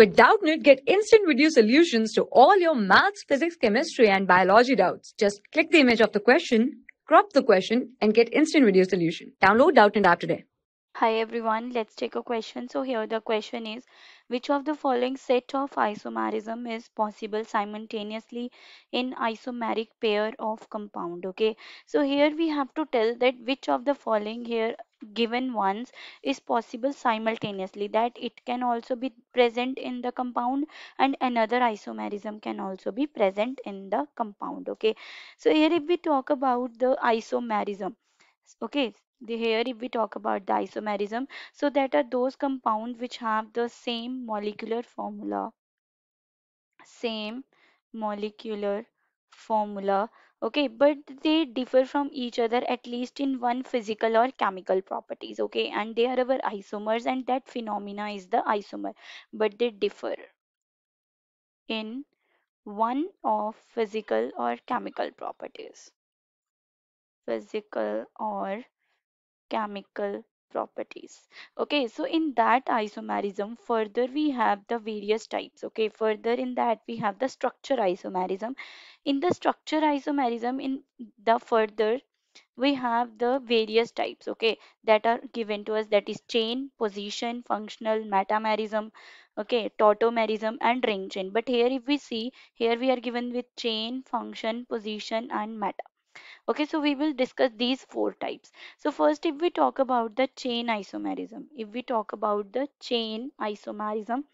With Doubtnit, get instant video solutions to all your maths, physics, chemistry, and biology doubts. Just click the image of the question, crop the question, and get instant video solution. Download Doubtnit app today. Hi everyone, let's take a question. So here the question is, which of the following set of isomerism is possible simultaneously in isomeric pair of compound? Okay, so here we have to tell that which of the following here given ones is possible simultaneously that it can also be present in the compound and another isomerism can also be present in the compound okay so here if we talk about the isomerism okay the, here if we talk about the isomerism so that are those compounds which have the same molecular formula same molecular formula okay but they differ from each other at least in one physical or chemical properties okay and they are our isomers and that phenomena is the isomer but they differ in one of physical or chemical properties physical or chemical properties okay so in that isomerism further we have the various types okay further in that we have the structure isomerism in the structure isomerism in the further we have the various types okay that are given to us that is chain position functional metamerism okay tautomerism and ring chain but here if we see here we are given with chain function position and meta okay so we will discuss these four types so first if we talk about the chain isomerism if we talk about the chain isomerism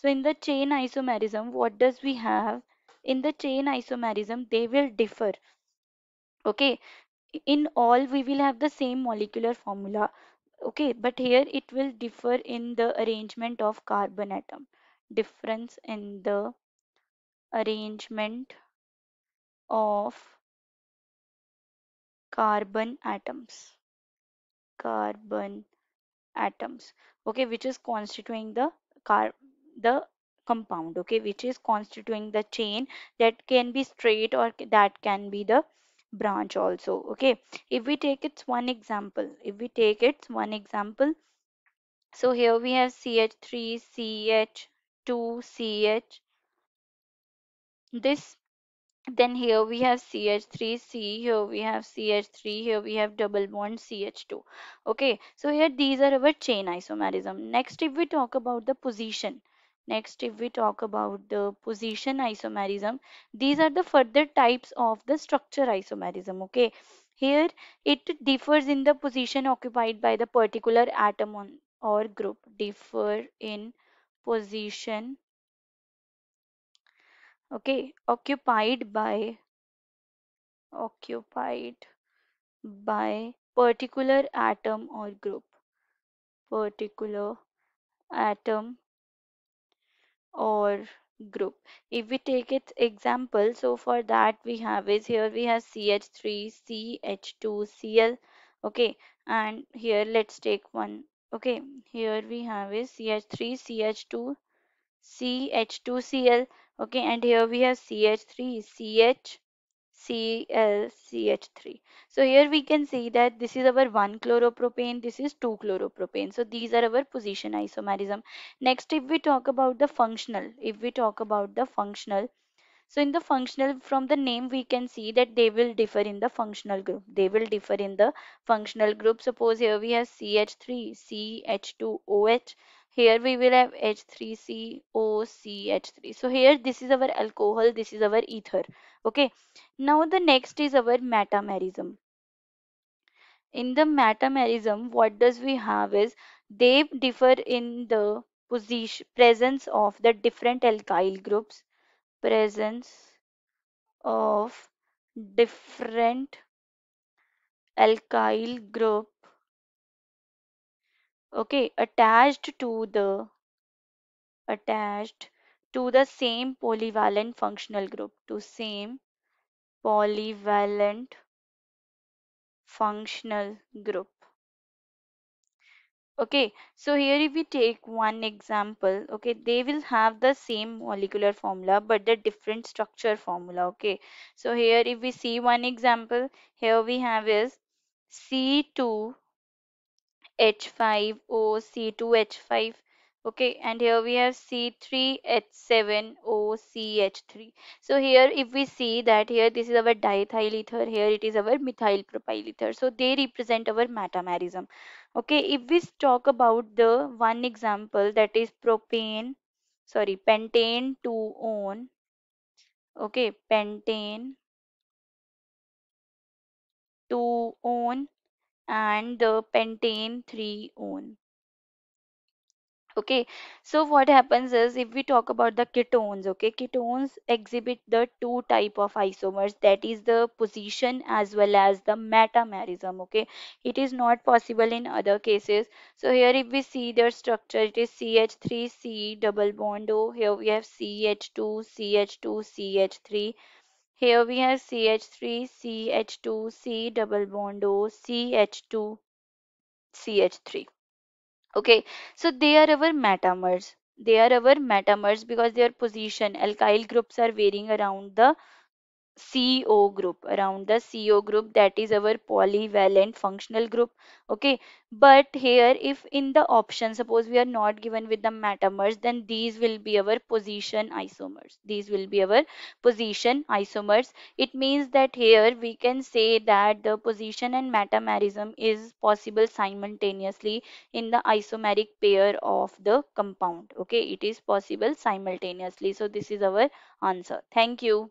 so in the chain isomerism what does we have in the chain isomerism they will differ okay in all we will have the same molecular formula okay but here it will differ in the arrangement of carbon atom difference in the arrangement of carbon atoms carbon atoms okay which is constituting the car the compound okay which is constituting the chain that can be straight or that can be the branch also okay if we take its one example if we take its one example so here we have ch3 ch2 ch this then here we have CH3C, here we have CH3, here we have double bond CH2. Okay, so here these are our chain isomerism. Next, if we talk about the position, next if we talk about the position isomerism these are the further types of the structure isomerism okay here it differs in the position occupied by the particular atom on, or group differ in position okay occupied by occupied by particular atom or group particular atom or group if we take its example so for that we have is here we have ch3 ch2 cl okay and here let's take one okay here we have is ch3 ch2 ch2 cl okay and here we have ch3 ch 3 ch ch 3 So here we can see that this is our 1 chloropropane, this is 2 chloropropane. So these are our position isomerism. Next, if we talk about the functional, if we talk about the functional, so in the functional from the name we can see that they will differ in the functional group. They will differ in the functional group. Suppose here we have CH3, ch 20 here we will have H3COCH3 so here this is our alcohol this is our ether okay now the next is our metamerism in the metamerism what does we have is they differ in the position presence of the different alkyl groups presence of different alkyl group okay attached to the attached to the same polyvalent functional group to same polyvalent functional group okay so here if we take one example okay they will have the same molecular formula but the different structure formula okay so here if we see one example here we have is c2 H5O, C2H5. Okay, and here we have C3H7O, seven O C 3 So here if we see that here this is our diethyl ether, here it is our methyl propyl ether. So they represent our metamerism. Okay, if we talk about the one example that is propane, sorry, pentane 2-one. Okay, pentane 2-one and the pentane 3 one okay so what happens is if we talk about the ketones okay ketones exhibit the two type of isomers that is the position as well as the metamerism okay it is not possible in other cases so here if we see their structure it is ch3c double bond o oh, here we have ch2 ch2 ch3 here we have CH3, CH2, C double bond O, CH2, CH3. Okay, so they are our metamers. They are our metamers because their position alkyl groups are varying around the CO group around the CO group that is our polyvalent functional group okay but here if in the option suppose we are not given with the metamers then these will be our position isomers these will be our position isomers it means that here we can say that the position and metamerism is possible simultaneously in the isomeric pair of the compound okay it is possible simultaneously so this is our answer thank you